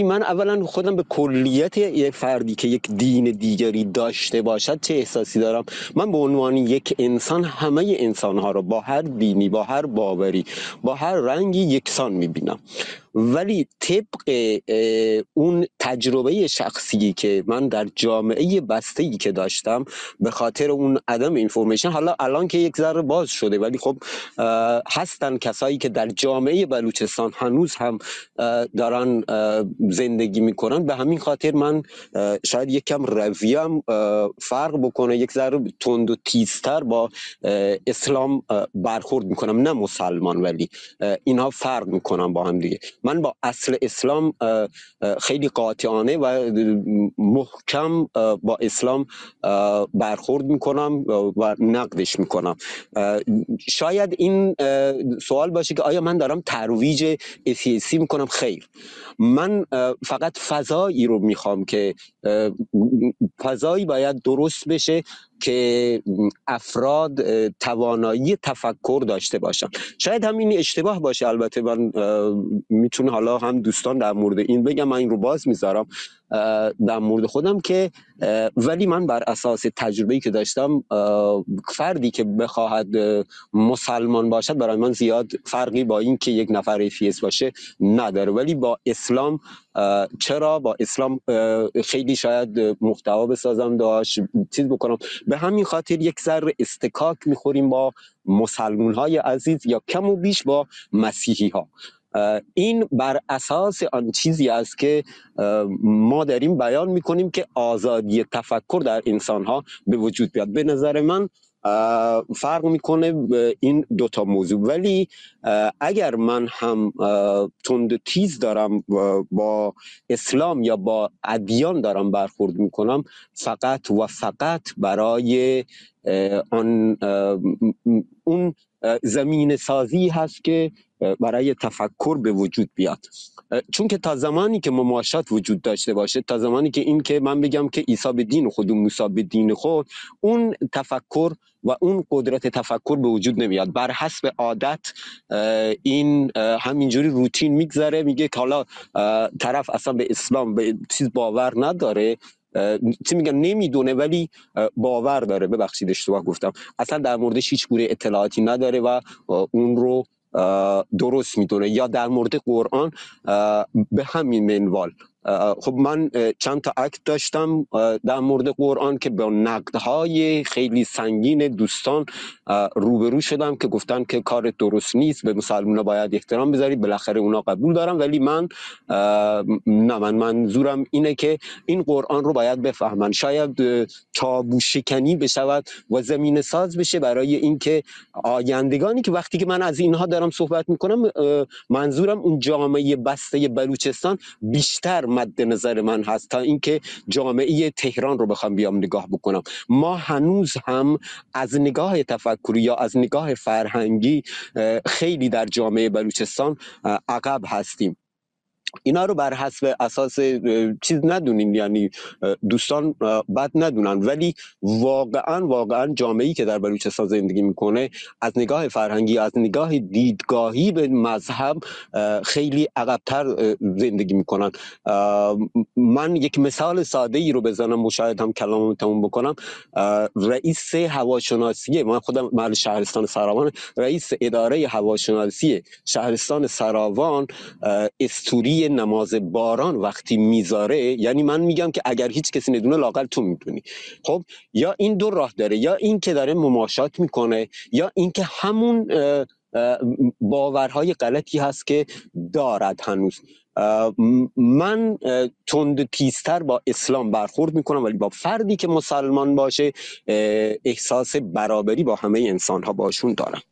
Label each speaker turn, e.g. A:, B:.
A: من اولا خودم به کلیت یک فردی که یک دین دیگری داشته باشد چه احساسی دارم من به عنوان یک انسان همه انسانها را با هر دینی با هر باوری با هر رنگی یکسان میبینم ولی طبق اون تجربه شخصی که من در جامعه بسته ای که داشتم به خاطر اون عدم اینفورمیشن حالا الان که یک ذره باز شده ولی خب هستن کسایی که در جامعه بلوچستان هنوز هم دارن زندگی میکنن به همین خاطر من شاید یک کم رویم فرق بکنه یک ذره تند و تیزتر با اسلام برخورد میکنم نه مسلمان ولی اینها فرق میکنم با هم دیگه من با اصل اسلام خیلی قاطعانه و محکم با اسلام برخورد میکنم و نقدش میکنم شاید این سوال باشه که آیا من دارم ترویج اسیسی میکنم خیر من فقط فضایی رو میخوام که فضایی باید درست بشه که افراد توانایی تفکر داشته باشن شاید همین اشتباه باشه البته من چون حالا هم دوستان در مورد این بگم من این رو باز میذارم در مورد خودم که ولی من بر اساس تجربه‌ای که داشتم فردی که بخواهد مسلمان باشد برای من زیاد فرقی با این که یک نفر ایفیس باشه نداره ولی با اسلام چرا با اسلام خیلی شاید محتوا بسازم داشت چیز بکنم به همین خاطر یک ذر استکاک میخوریم با مسلمون های عزیز یا کم و بیش با مسیحی ها این بر اساس آن چیزی است که ما داریم بیان میکنیم که آزادی تفکر در انسان ها به وجود بیاد به نظر من فرق میکنه این دوتا موضوع ولی اگر من هم تند تیز دارم با اسلام یا با ادیان دارم برخورد میکنم فقط و فقط برای آن اون زمین سازی هست که برای تفکر به وجود بیاد چون که تا زمانی که مماشات وجود داشته باشه تا زمانی که این که من بگم که عیسی به دین خود و موسی به دین خود اون تفکر و اون قدرت تفکر به وجود نمیاد بر حسب عادت این همینجوری روتین میگذره میگه که حالا طرف اصلا به اسلام به چیز باور نداره چی میگم نمیدونه ولی باور داره ببخشید اشتباه گفتم اصلا در موردش هیچ گونه اطلاعاتی نداره و اون رو درست میدونه یا در مورد قرآن به همین منوال خب من چند تا عکس داشتم در مورد قرآن که با نقدهای خیلی سنگین دوستان روبرو شدم که گفتن که کار درست نیست به مسلمان باید احترام بذارید بالاخره اونا قبول دارم ولی من نه من منظورم اینه که این قرآن رو باید بفهمن شاید تابو شکنی بشود و زمین ساز بشه برای اینکه آیندگانی که وقتی که من از اینها دارم صحبت میکنم منظورم اون جامعه بسته بلوچستان بیشتر مد نظر من هست تا اینکه جامعه تهران رو بخوام بیام نگاه بکنم ما هنوز هم از نگاه تفکری یا از نگاه فرهنگی خیلی در جامعه بلوچستان عقب هستیم اینا رو بر حسب اساس چیز ندونیم یعنی دوستان بد ندونن ولی واقعا واقعا جامعه که در بلوچستان زندگی میکنه از نگاه فرهنگی از نگاه دیدگاهی به مذهب خیلی عقبتر زندگی میکنن من یک مثال ساده ای رو بزنم مشاهد هم کلام تموم بکنم رئیس هواشناسی من خودم محل شهرستان سراوان رئیس اداره هواشناسی شهرستان سراوان استوری نماز باران وقتی میذاره یعنی من میگم که اگر هیچ کسی ندونه لاقل تو میدونی خب یا این دو راه داره یا این که داره مماشات میکنه یا اینکه همون باورهای غلطی هست که دارد هنوز من تند تیزتر با اسلام برخورد میکنم ولی با فردی که مسلمان باشه احساس برابری با همه انسان ها باشون دارم